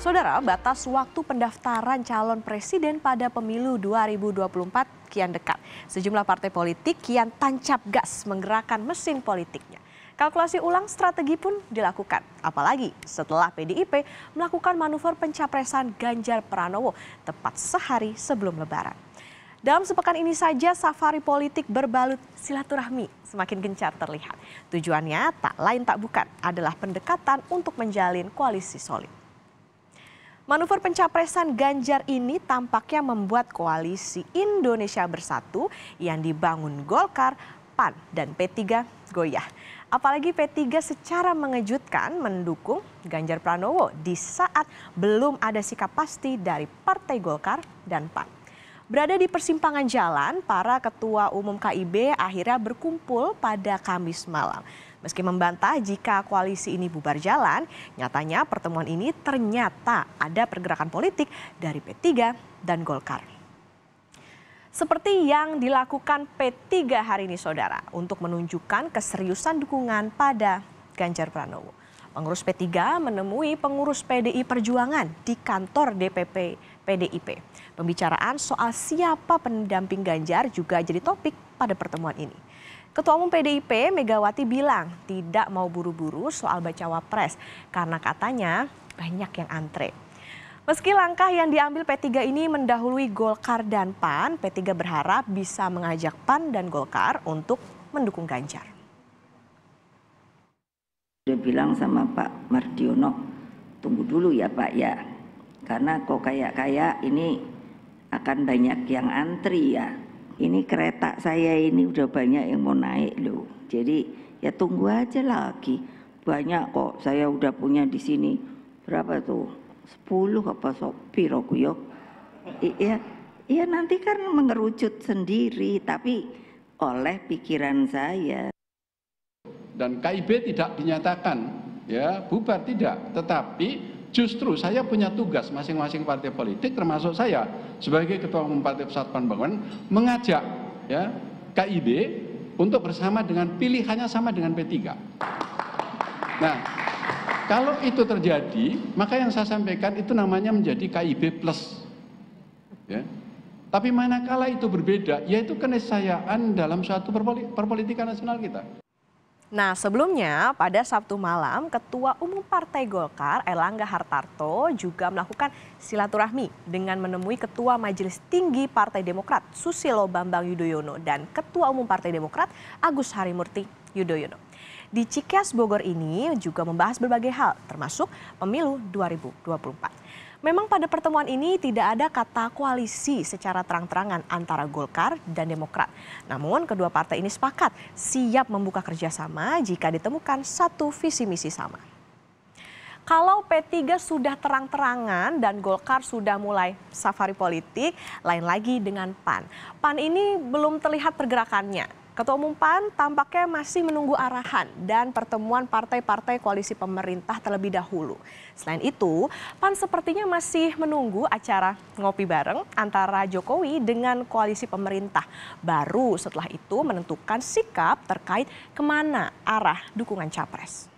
Saudara, batas waktu pendaftaran calon presiden pada pemilu 2024 kian dekat. Sejumlah partai politik kian tancap gas menggerakkan mesin politiknya. Kalkulasi ulang strategi pun dilakukan. Apalagi setelah PDIP melakukan manuver pencapresan Ganjar Pranowo tepat sehari sebelum lebaran. Dalam sepekan ini saja safari politik berbalut silaturahmi semakin gencar terlihat. Tujuannya tak lain tak bukan adalah pendekatan untuk menjalin koalisi solid. Manuver pencapresan Ganjar ini tampaknya membuat koalisi Indonesia Bersatu yang dibangun Golkar, PAN, dan P3 goyah. Apalagi P3 secara mengejutkan mendukung Ganjar Pranowo di saat belum ada sikap pasti dari Partai Golkar dan PAN. Berada di persimpangan jalan, para ketua umum KIB akhirnya berkumpul pada Kamis malam. Meski membantah jika koalisi ini bubar jalan, nyatanya pertemuan ini ternyata ada pergerakan politik dari P3 dan Golkar seperti yang dilakukan P3 hari ini saudara untuk menunjukkan keseriusan dukungan pada Ganjar Pranowo. Pengurus P3 menemui pengurus PDI Perjuangan di kantor DPP PDIP. Pembicaraan soal siapa pendamping Ganjar juga jadi topik pada pertemuan ini. Ketua Umum PDIP Megawati bilang tidak mau buru-buru soal baca wapres karena katanya banyak yang antre. Meski langkah yang diambil P3 ini mendahului Golkar dan PAN, P3 berharap bisa mengajak PAN dan Golkar untuk mendukung Ganjar. Dia bilang sama Pak Mardiono, tunggu dulu ya Pak ya, karena kok kayak-kayak ini akan banyak yang antri ya ini kereta saya ini udah banyak yang mau naik loh. Jadi ya tunggu aja lagi. Banyak kok saya udah punya di sini berapa tuh? 10 apa sopir aku ya, Iya, iya nanti kan mengerucut sendiri tapi oleh pikiran saya. Dan KIB tidak dinyatakan ya bubar tidak, tetapi Justru saya punya tugas masing-masing partai politik termasuk saya sebagai ketua umum Partai Pusat Pembangunan mengajak ya KIB untuk bersama dengan pilihannya sama dengan P3. Nah, kalau itu terjadi, maka yang saya sampaikan itu namanya menjadi KIB plus. Ya. Tapi manakala itu berbeda, yaitu keniscayaan dalam suatu perpolitikan nasional kita. Nah, sebelumnya pada Sabtu malam, Ketua Umum Partai Golkar Erlangga Hartarto juga melakukan silaturahmi dengan menemui Ketua Majelis Tinggi Partai Demokrat Susilo Bambang Yudhoyono dan Ketua Umum Partai Demokrat Agus Harimurti Yudhoyono. Di Cikeas Bogor ini juga membahas berbagai hal termasuk pemilu 2024. Memang pada pertemuan ini tidak ada kata koalisi secara terang-terangan antara Golkar dan Demokrat. Namun kedua partai ini sepakat siap membuka kerjasama jika ditemukan satu visi misi sama. Kalau P3 sudah terang-terangan dan Golkar sudah mulai safari politik, lain lagi dengan PAN. PAN ini belum terlihat pergerakannya Ketua Umum PAN tampaknya masih menunggu arahan dan pertemuan partai-partai koalisi pemerintah terlebih dahulu. Selain itu, PAN sepertinya masih menunggu acara ngopi bareng antara Jokowi dengan koalisi pemerintah. Baru setelah itu menentukan sikap terkait kemana arah dukungan capres.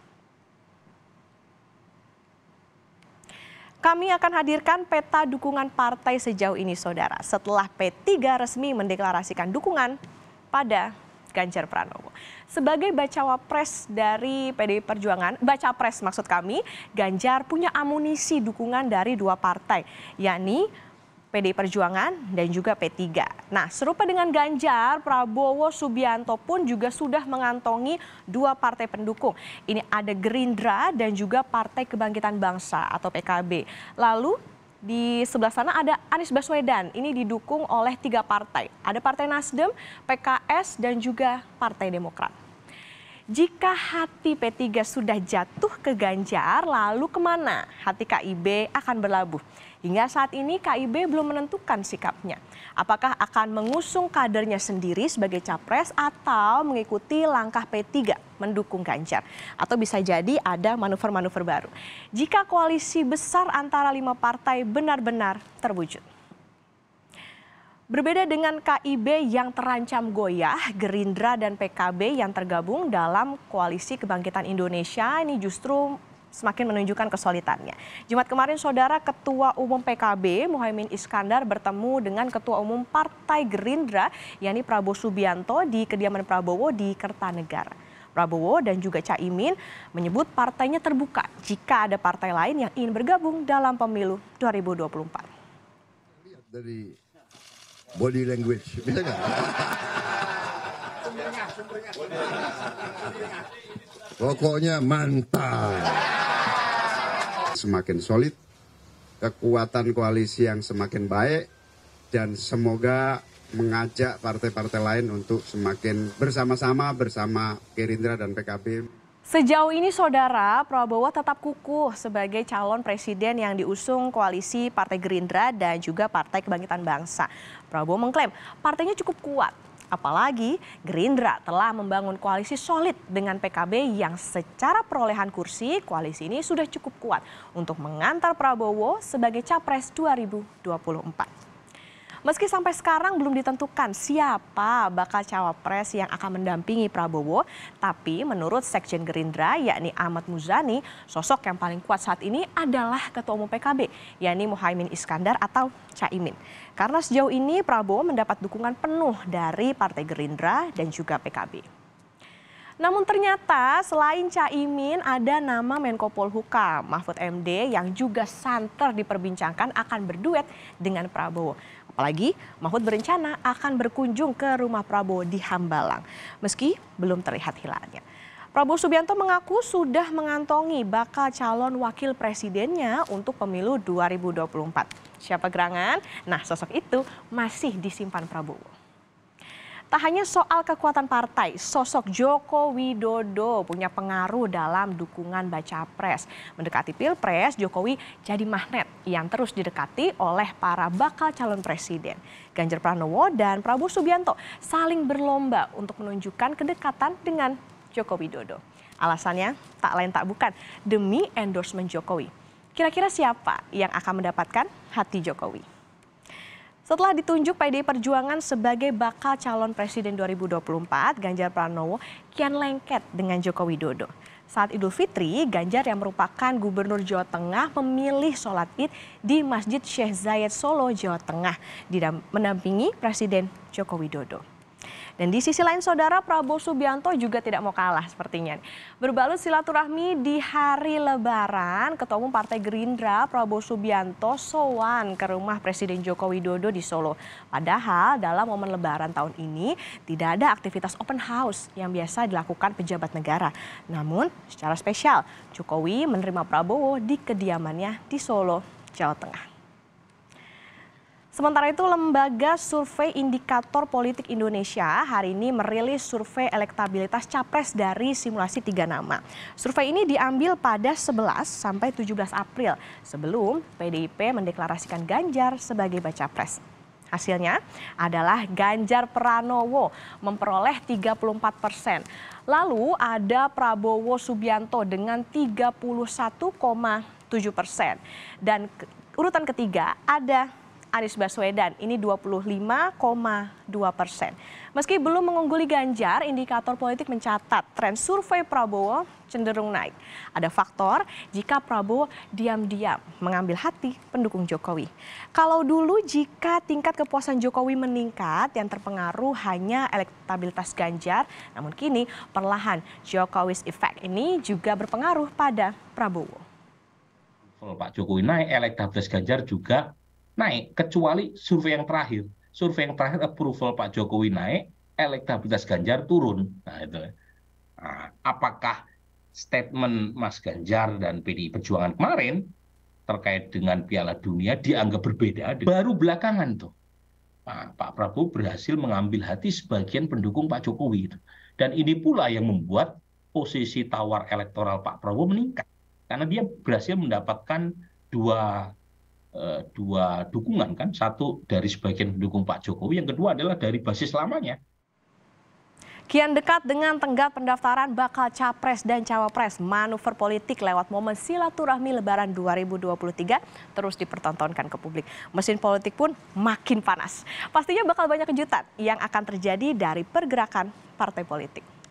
Kami akan hadirkan peta dukungan partai sejauh ini, saudara. Setelah P3 resmi mendeklarasikan dukungan pada Ganjar Pranowo. Sebagai bacawa pres dari PDI Perjuangan, baca pres maksud kami, Ganjar punya amunisi dukungan dari dua partai, yakni PDI Perjuangan dan juga P3. Nah, serupa dengan Ganjar, Prabowo Subianto pun juga sudah mengantongi dua partai pendukung. Ini ada Gerindra dan juga Partai Kebangkitan Bangsa atau PKB. Lalu di sebelah sana ada Anies Baswedan. Ini didukung oleh tiga partai. Ada Partai Nasdem, PKS, dan juga Partai Demokrat. Jika hati P3 sudah jatuh ke Ganjar, lalu kemana hati KIB akan berlabuh? Hingga saat ini KIB belum menentukan sikapnya. Apakah akan mengusung kadernya sendiri sebagai capres atau mengikuti langkah P3 mendukung Ganjar. Atau bisa jadi ada manuver-manuver baru. Jika koalisi besar antara lima partai benar-benar terwujud. Berbeda dengan KIB yang terancam goyah, Gerindra dan PKB yang tergabung dalam Koalisi Kebangkitan Indonesia ini justru semakin menunjukkan kesulitannya. Jumat kemarin Saudara Ketua Umum PKB Muhaimin Iskandar bertemu dengan Ketua Umum Partai Gerindra yakni Prabowo Subianto di kediaman Prabowo di Kertanegara. Prabowo dan juga Caimin menyebut partainya terbuka jika ada partai lain yang ingin bergabung dalam pemilu 2024. dari body language bisa nggak pokoknya mantap semakin solid kekuatan koalisi yang semakin baik dan semoga mengajak partai-partai lain untuk semakin bersama-sama bersama Gerindra dan PKB Sejauh ini saudara Prabowo tetap kukuh sebagai calon presiden yang diusung koalisi Partai Gerindra dan juga Partai Kebangkitan Bangsa. Prabowo mengklaim partainya cukup kuat. Apalagi Gerindra telah membangun koalisi solid dengan PKB yang secara perolehan kursi koalisi ini sudah cukup kuat untuk mengantar Prabowo sebagai capres 2024. Meski sampai sekarang belum ditentukan siapa bakal cawapres yang akan mendampingi Prabowo, tapi menurut Sekjen Gerindra yakni Ahmad Muzani, sosok yang paling kuat saat ini adalah Ketua Umum PKB yakni Muhaimin Iskandar atau Caimin. Karena sejauh ini Prabowo mendapat dukungan penuh dari Partai Gerindra dan juga PKB. Namun ternyata selain Caimin ada nama Menko Polhukam Mahfud MD yang juga santer diperbincangkan akan berduet dengan Prabowo. Apalagi Mahfud berencana akan berkunjung ke rumah Prabowo di Hambalang, meski belum terlihat hilalnya. Prabowo Subianto mengaku sudah mengantongi bakal calon wakil presidennya untuk pemilu 2024. Siapa gerangan? Nah, sosok itu masih disimpan Prabowo. Tak hanya soal kekuatan partai, sosok Joko Widodo punya pengaruh dalam dukungan baca pres. Mendekati pilpres, Jokowi jadi magnet yang terus didekati oleh para bakal calon presiden. Ganjar Pranowo dan Prabowo Subianto saling berlomba untuk menunjukkan kedekatan dengan Joko Widodo. Alasannya tak lain tak bukan demi endorsement Jokowi. Kira-kira siapa yang akan mendapatkan hati Jokowi? Setelah ditunjuk PD Perjuangan sebagai bakal calon presiden 2024, Ganjar Pranowo kian lengket dengan Joko Widodo. Saat Idul Fitri, Ganjar yang merupakan gubernur Jawa Tengah memilih sholat id di Masjid Syekh Zayed Solo, Jawa Tengah, menampingi Presiden Joko Widodo. Dan di sisi lain saudara Prabowo Subianto juga tidak mau kalah sepertinya. Berbalut silaturahmi di hari lebaran, Ketua Umum Partai Gerindra Prabowo Subianto sowan ke rumah Presiden Joko Widodo di Solo. Padahal dalam momen lebaran tahun ini tidak ada aktivitas open house yang biasa dilakukan pejabat negara. Namun secara spesial Jokowi menerima Prabowo di kediamannya di Solo, Jawa Tengah. Sementara itu, Lembaga Survei Indikator Politik Indonesia hari ini merilis survei elektabilitas capres dari simulasi tiga nama. Survei ini diambil pada 11 sampai 17 April sebelum PDIP mendeklarasikan Ganjar sebagai baca pres. Hasilnya adalah Ganjar Pranowo memperoleh 34 persen. Lalu ada Prabowo Subianto dengan 31,7 persen. Dan urutan ketiga ada Anies Baswedan ini 25,2 persen. Meski belum mengungguli Ganjar, indikator politik mencatat tren survei Prabowo cenderung naik. Ada faktor jika Prabowo diam-diam mengambil hati pendukung Jokowi. Kalau dulu jika tingkat kepuasan Jokowi meningkat yang terpengaruh hanya elektabilitas Ganjar, namun kini perlahan Jokowi's effect ini juga berpengaruh pada Prabowo. Kalau Pak Jokowi naik, elektabilitas Ganjar juga naik kecuali survei yang terakhir. Survei yang terakhir approval Pak Jokowi naik, elektabilitas Ganjar turun. Nah, itu. Nah, apakah statement Mas Ganjar dan PDI Perjuangan kemarin terkait dengan Piala Dunia dianggap berbeda baru belakangan tuh. Nah, Pak Prabowo berhasil mengambil hati sebagian pendukung Pak Jokowi itu. Dan ini pula yang membuat posisi tawar elektoral Pak Prabowo meningkat karena dia berhasil mendapatkan dua Eh, dua dukungan kan satu dari sebagian pendukung Pak Jokowi yang kedua adalah dari basis lamanya Kian dekat dengan tenggat pendaftaran bakal capres dan cawapres, manuver politik lewat momen silaturahmi Lebaran 2023 terus dipertontonkan ke publik. Mesin politik pun makin panas. Pastinya bakal banyak kejutan yang akan terjadi dari pergerakan partai politik.